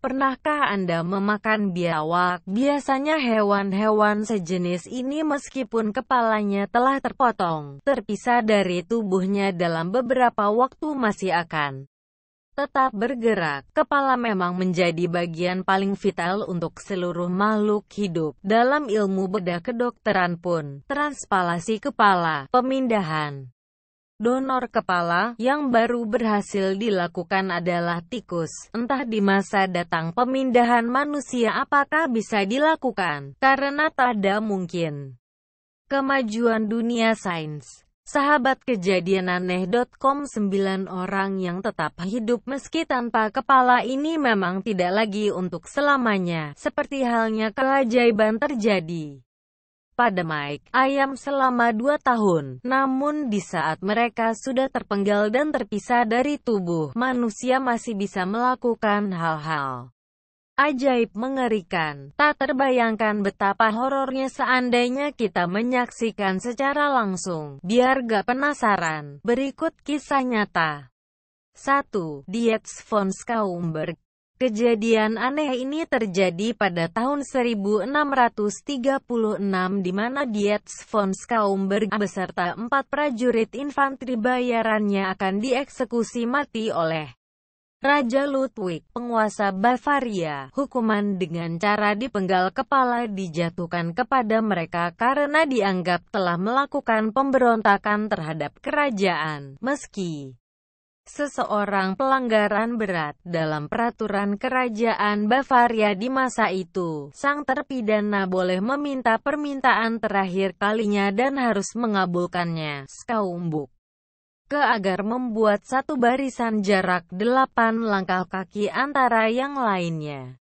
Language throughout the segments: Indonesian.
Pernahkah Anda memakan biawak? Biasanya hewan-hewan sejenis ini meskipun kepalanya telah terpotong, terpisah dari tubuhnya dalam beberapa waktu masih akan tetap bergerak. Kepala memang menjadi bagian paling vital untuk seluruh makhluk hidup. Dalam ilmu bedah kedokteran pun, transpalasi kepala, pemindahan, Donor kepala yang baru berhasil dilakukan adalah tikus. Entah di masa datang pemindahan manusia apakah bisa dilakukan, karena tak ada mungkin. Kemajuan dunia sains Sahabat kejadian aneh.com 9 orang yang tetap hidup meski tanpa kepala ini memang tidak lagi untuk selamanya, seperti halnya keajaiban terjadi pada Mike Ayam selama dua tahun. Namun di saat mereka sudah terpenggal dan terpisah dari tubuh, manusia masih bisa melakukan hal-hal ajaib mengerikan. Tak terbayangkan betapa horornya seandainya kita menyaksikan secara langsung. Biar gak penasaran, berikut kisah nyata. 1. Dietz von Skaumberg Kejadian aneh ini terjadi pada tahun 1636 di mana Dietz von Schaumburg beserta empat prajurit infanteri bayarannya akan dieksekusi mati oleh Raja Ludwig, penguasa Bavaria. Hukuman dengan cara dipenggal kepala dijatuhkan kepada mereka karena dianggap telah melakukan pemberontakan terhadap kerajaan. Meski seseorang pelanggaran berat dalam peraturan kerajaan Bavaria di masa itu. Sang terpidana boleh meminta permintaan terakhir kalinya dan harus mengabulkannya. Skaumbuk ke agar membuat satu barisan jarak delapan langkah kaki antara yang lainnya.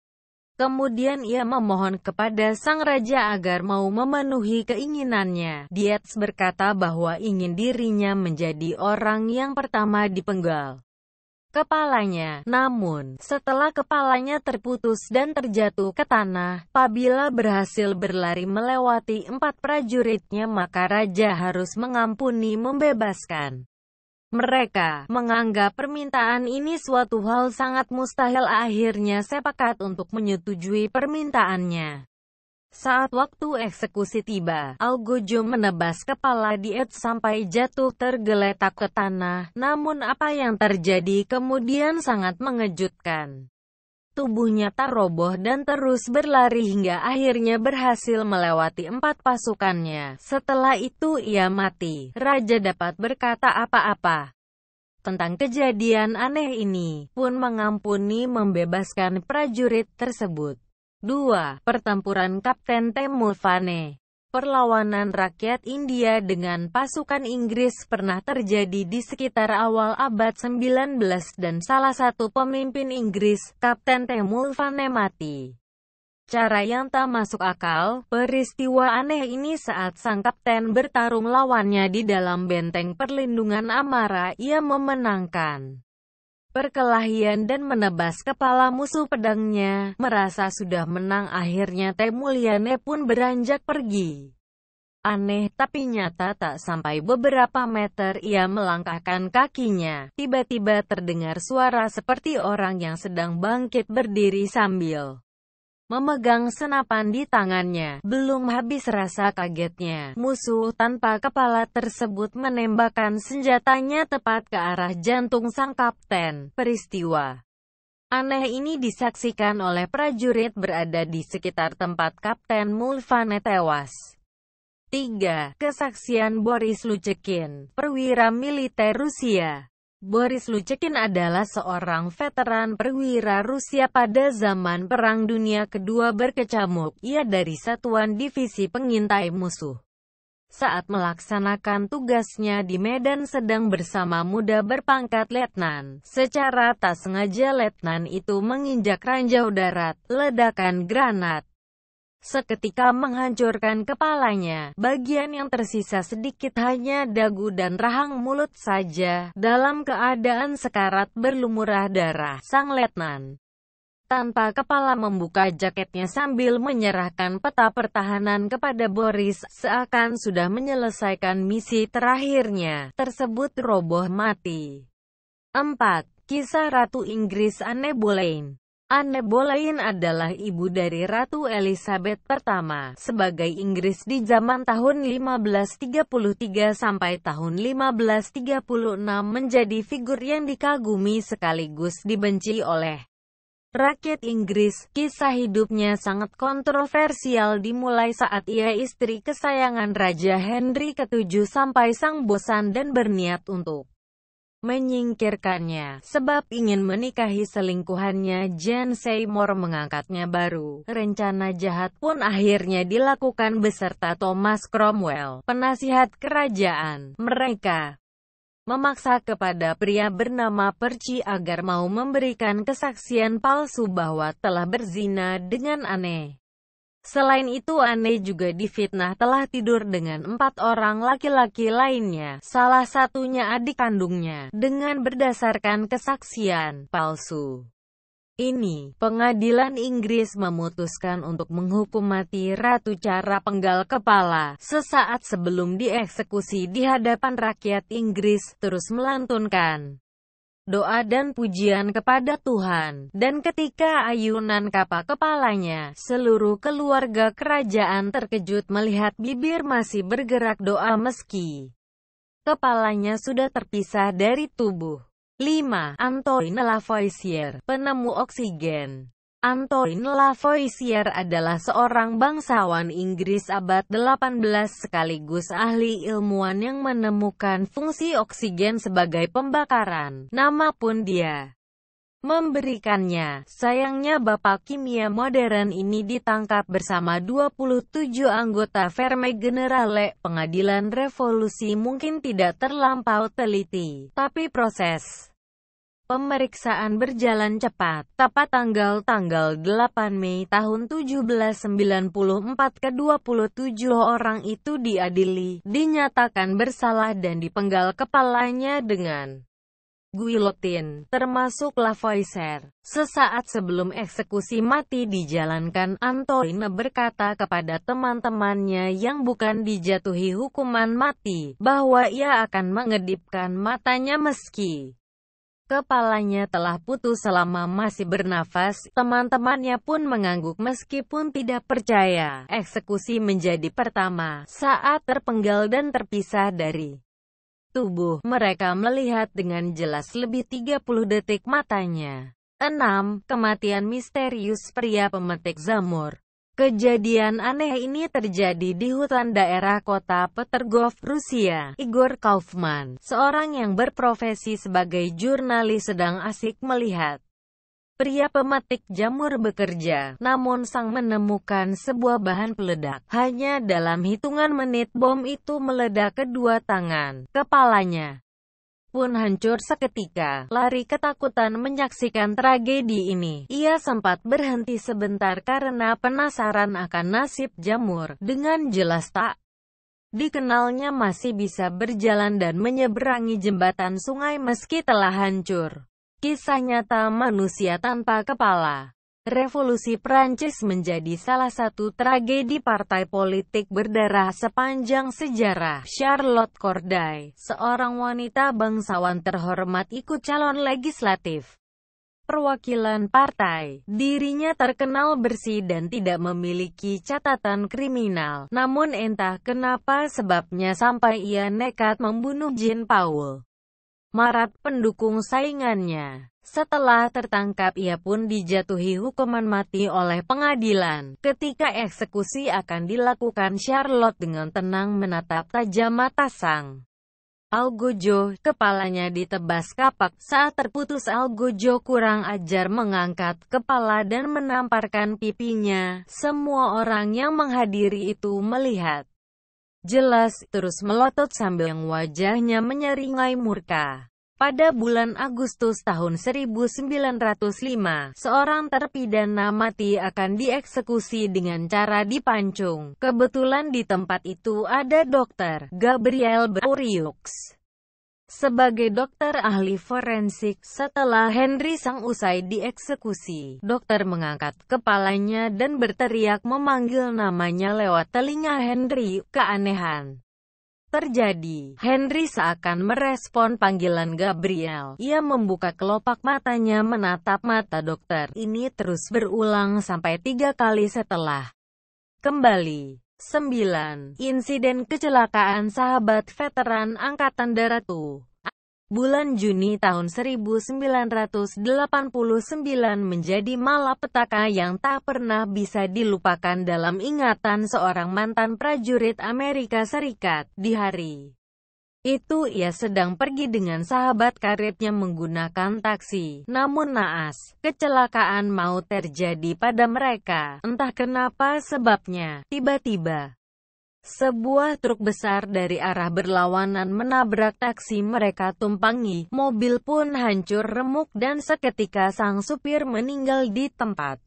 Kemudian ia memohon kepada sang raja agar mau memenuhi keinginannya. Dietz berkata bahwa ingin dirinya menjadi orang yang pertama dipenggal kepalanya. Namun, setelah kepalanya terputus dan terjatuh ke tanah, Pabila berhasil berlari melewati empat prajuritnya maka raja harus mengampuni membebaskan mereka menganggap permintaan ini suatu hal sangat mustahil akhirnya sepakat untuk menyetujui permintaannya. Saat waktu eksekusi tiba, Algojo menebas kepala Diet sampai jatuh tergeletak ke tanah, namun apa yang terjadi kemudian sangat mengejutkan. Tubuhnya terroboh dan terus berlari hingga akhirnya berhasil melewati empat pasukannya. Setelah itu ia mati. Raja dapat berkata apa-apa tentang kejadian aneh ini, pun mengampuni membebaskan prajurit tersebut. 2. Pertempuran Kapten Temulvane Perlawanan rakyat India dengan pasukan Inggris pernah terjadi di sekitar awal abad 19 dan salah satu pemimpin Inggris, Kapten Temul Fane mati. Cara yang tak masuk akal, peristiwa aneh ini saat sang kapten bertarung lawannya di dalam benteng perlindungan Amara, ia memenangkan perkelahian dan menebas kepala musuh pedangnya. Merasa sudah menang akhirnya Temuliane pun beranjak pergi. Aneh tapi nyata tak sampai beberapa meter ia melangkahkan kakinya. Tiba-tiba terdengar suara seperti orang yang sedang bangkit berdiri sambil memegang senapan di tangannya. Belum habis rasa kagetnya, musuh tanpa kepala tersebut menembakkan senjatanya tepat ke arah jantung sang kapten. Peristiwa Aneh ini disaksikan oleh prajurit berada di sekitar tempat Kapten Mulvane tewas. 3. Kesaksian Boris Luchekin, perwira militer Rusia Boris Luchekin adalah seorang veteran perwira Rusia pada zaman Perang Dunia Kedua berkecamuk. Ia dari satuan divisi pengintai musuh. Saat melaksanakan tugasnya di Medan sedang bersama muda berpangkat letnan. Secara tak sengaja letnan itu menginjak ranjau darat, ledakan granat Seketika menghancurkan kepalanya, bagian yang tersisa sedikit hanya dagu dan rahang mulut saja. Dalam keadaan sekarat berlumurah darah, sang letnan tanpa kepala membuka jaketnya sambil menyerahkan peta pertahanan kepada Boris, seakan sudah menyelesaikan misi terakhirnya, tersebut roboh mati. 4. Kisah Ratu Inggris Anne Boleyn Anne Boleyn adalah ibu dari Ratu Elizabeth pertama sebagai Inggris di zaman tahun 1533 sampai tahun 1536 menjadi figur yang dikagumi sekaligus dibenci oleh rakyat Inggris. Kisah hidupnya sangat kontroversial dimulai saat ia istri kesayangan Raja Henry VII sampai sang bosan dan berniat untuk menyingkirkannya, sebab ingin menikahi selingkuhannya Jen Seymour mengangkatnya baru. Rencana jahat pun akhirnya dilakukan beserta Thomas Cromwell, penasihat kerajaan. Mereka memaksa kepada pria bernama Perci agar mau memberikan kesaksian palsu bahwa telah berzina dengan aneh. Selain itu Anne juga difitnah telah tidur dengan empat orang laki-laki lainnya, salah satunya adik kandungnya, dengan berdasarkan kesaksian palsu. Ini, pengadilan Inggris memutuskan untuk menghukum mati Ratu cara penggal kepala, sesaat sebelum dieksekusi di hadapan rakyat Inggris, terus melantunkan doa dan pujian kepada Tuhan. Dan ketika ayunan kapal kepalanya, seluruh keluarga kerajaan terkejut melihat bibir masih bergerak doa meski kepalanya sudah terpisah dari tubuh. 5. Antoine Lavoisier, penemu oksigen. Antoine Lavoisier adalah seorang bangsawan Inggris abad 18 sekaligus ahli ilmuwan yang menemukan fungsi oksigen sebagai pembakaran. Nama pun dia memberikannya. Sayangnya Bapak Kimia Modern ini ditangkap bersama 27 anggota Verme Generale. Pengadilan revolusi mungkin tidak terlampau teliti, tapi proses Pemeriksaan berjalan cepat. Tepat tanggal-tanggal 8 Mei tahun 1794 ke-27 orang itu diadili, dinyatakan bersalah dan dipenggal kepalanya dengan guillotine, termasuk Lavoisier. Sesaat sebelum eksekusi mati dijalankan, Antoine berkata kepada teman-temannya yang bukan dijatuhi hukuman mati, bahwa ia akan mengedipkan matanya meski Kepalanya telah putus selama masih bernafas, teman-temannya pun mengangguk meskipun tidak percaya. Eksekusi menjadi pertama saat terpenggal dan terpisah dari tubuh. Mereka melihat dengan jelas lebih 30 detik matanya. 6. Kematian misterius pria pemetik zamur Kejadian aneh ini terjadi di hutan daerah kota Petergov, Rusia. Igor Kaufman, seorang yang berprofesi sebagai jurnalis sedang asik melihat Pria pematik jamur bekerja, namun sang menemukan sebuah bahan peledak. Hanya dalam hitungan menit bom itu meledak kedua tangan, kepalanya, pun hancur seketika. Lari ketakutan menyaksikan tragedi ini. Ia sempat berhenti sebentar karena penasaran akan nasib jamur. Dengan jelas tak dikenalnya masih bisa berjalan dan menyeberangi jembatan sungai meski telah hancur. Kisah nyata manusia tanpa kepala. Revolusi Prancis menjadi salah satu tragedi partai politik berdarah sepanjang sejarah. Charlotte Corday, seorang wanita bangsawan terhormat ikut calon legislatif perwakilan partai. Dirinya terkenal bersih dan tidak memiliki catatan kriminal. Namun entah kenapa sebabnya sampai ia nekat membunuh Jean Paul. Marat pendukung saingannya. Setelah tertangkap ia pun dijatuhi hukuman mati oleh pengadilan. Ketika eksekusi akan dilakukan Charlotte dengan tenang menatap tajam mata sang. Algojo, kepalanya ditebas kapak. Saat terputus Algojo kurang ajar mengangkat kepala dan menamparkan pipinya. Semua orang yang menghadiri itu melihat jelas, terus melotot sambil yang wajahnya menyeringai murka. Pada bulan Agustus tahun 1905, seorang terpidana mati akan dieksekusi dengan cara dipancung. Kebetulan di tempat itu ada dokter, Gabriel Beauriux sebagai dokter ahli forensik. Setelah Henry Sang usai dieksekusi, dokter mengangkat kepalanya dan berteriak memanggil namanya lewat telinga Henry. Keanehan terjadi. Henry seakan merespon panggilan Gabriel. Ia membuka kelopak matanya menatap mata dokter. Ini terus berulang sampai tiga kali setelah kembali. 9. Insiden kecelakaan sahabat veteran Angkatan Darat Tu, Bulan Juni tahun 1989 menjadi malapetaka yang tak pernah bisa dilupakan dalam ingatan seorang mantan prajurit Amerika Serikat di hari itu ia sedang pergi dengan sahabat karibnya menggunakan taksi. Namun naas, kecelakaan mau terjadi pada mereka. Entah kenapa sebabnya, tiba-tiba sebuah truk besar dari arah berlawanan menabrak taksi mereka tumpangi, mobil pun hancur remuk dan seketika sang supir meninggal di tempat.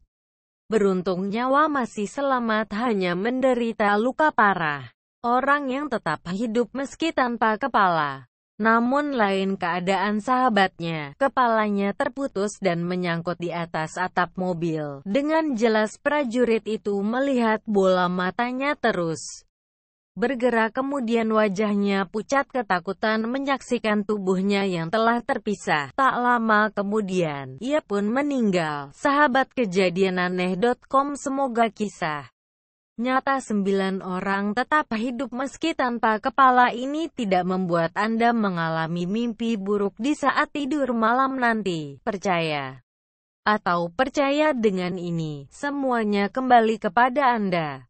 Beruntung nyawa masih selamat hanya menderita luka parah. Orang yang tetap hidup meski tanpa kepala. Namun lain keadaan sahabatnya, kepalanya terputus dan menyangkut di atas atap mobil. Dengan jelas prajurit itu melihat bola matanya terus. Bergerak kemudian wajahnya pucat ketakutan menyaksikan tubuhnya yang telah terpisah. Tak lama kemudian, ia pun meninggal. Sahabat kejadian aneh.com semoga kisah. Nyata sembilan orang tetap hidup meski tanpa kepala ini tidak membuat Anda mengalami mimpi buruk di saat tidur malam nanti. Percaya atau percaya dengan ini, semuanya kembali kepada Anda.